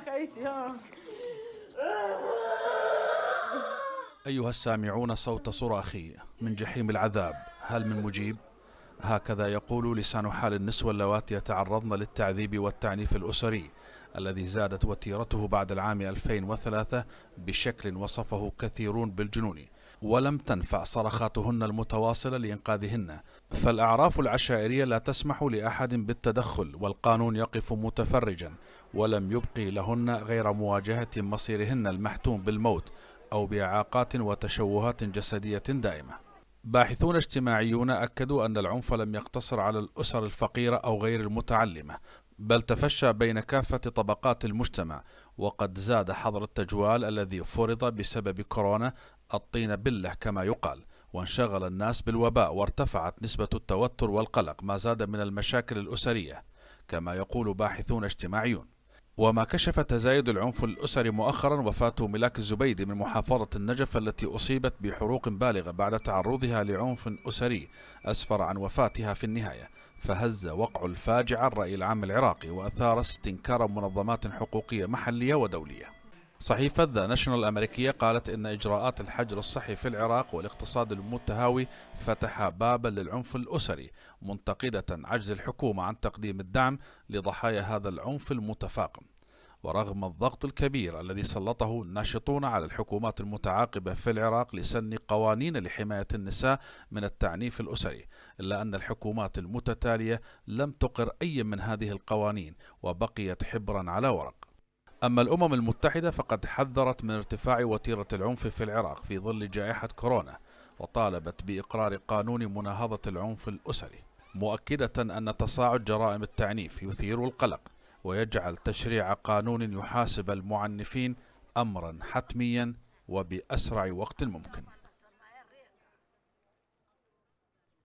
خيتي ها أيها السامعون صوت صراخي من جحيم العذاب هل من مجيب؟ هكذا يقول لسان حال النسوة اللواتي يتعرضن للتعذيب والتعنيف الأسري الذي زادت وتيرته بعد العام 2003 بشكل وصفه كثيرون بالجنون ولم تنفع صرخاتهن المتواصلة لإنقاذهن فالأعراف العشائرية لا تسمح لأحد بالتدخل والقانون يقف متفرجا ولم يبقي لهن غير مواجهة مصيرهن المحتوم بالموت أو بإعاقات وتشوهات جسدية دائمة باحثون اجتماعيون أكدوا أن العنف لم يقتصر على الأسر الفقيرة أو غير المتعلمة بل تفشى بين كافة طبقات المجتمع وقد زاد حظر التجوال الذي فرض بسبب كورونا الطين بله كما يقال وانشغل الناس بالوباء وارتفعت نسبة التوتر والقلق ما زاد من المشاكل الأسرية كما يقول باحثون اجتماعيون وما كشف تزايد العنف الأسري مؤخرا وفاة ملاك الزبيدي من محافظة النجف التي أصيبت بحروق بالغة بعد تعرضها لعنف أسري أسفر عن وفاتها في النهاية فهز وقع الفاجعة الرأي العام العراقي وأثار استنكار منظمات حقوقية محلية ودولية صحيفة ذا ناشونال الأمريكية قالت إن إجراءات الحجر الصحي في العراق والاقتصاد المتهاوي فتح بابا للعنف الأسري منتقدة عجز الحكومة عن تقديم الدعم لضحايا هذا العنف المتفاقم ورغم الضغط الكبير الذي سلطه الناشطون على الحكومات المتعاقبة في العراق لسن قوانين لحماية النساء من التعنيف الأسري إلا أن الحكومات المتتالية لم تقر أي من هذه القوانين وبقيت حبرا على ورق أما الأمم المتحدة فقد حذرت من ارتفاع وتيرة العنف في العراق في ظل جائحة كورونا وطالبت بإقرار قانون مناهضة العنف الأسري مؤكدة أن تصاعد جرائم التعنيف يثير القلق ويجعل تشريع قانون يحاسب المعنفين أمرا حتميا وبأسرع وقت ممكن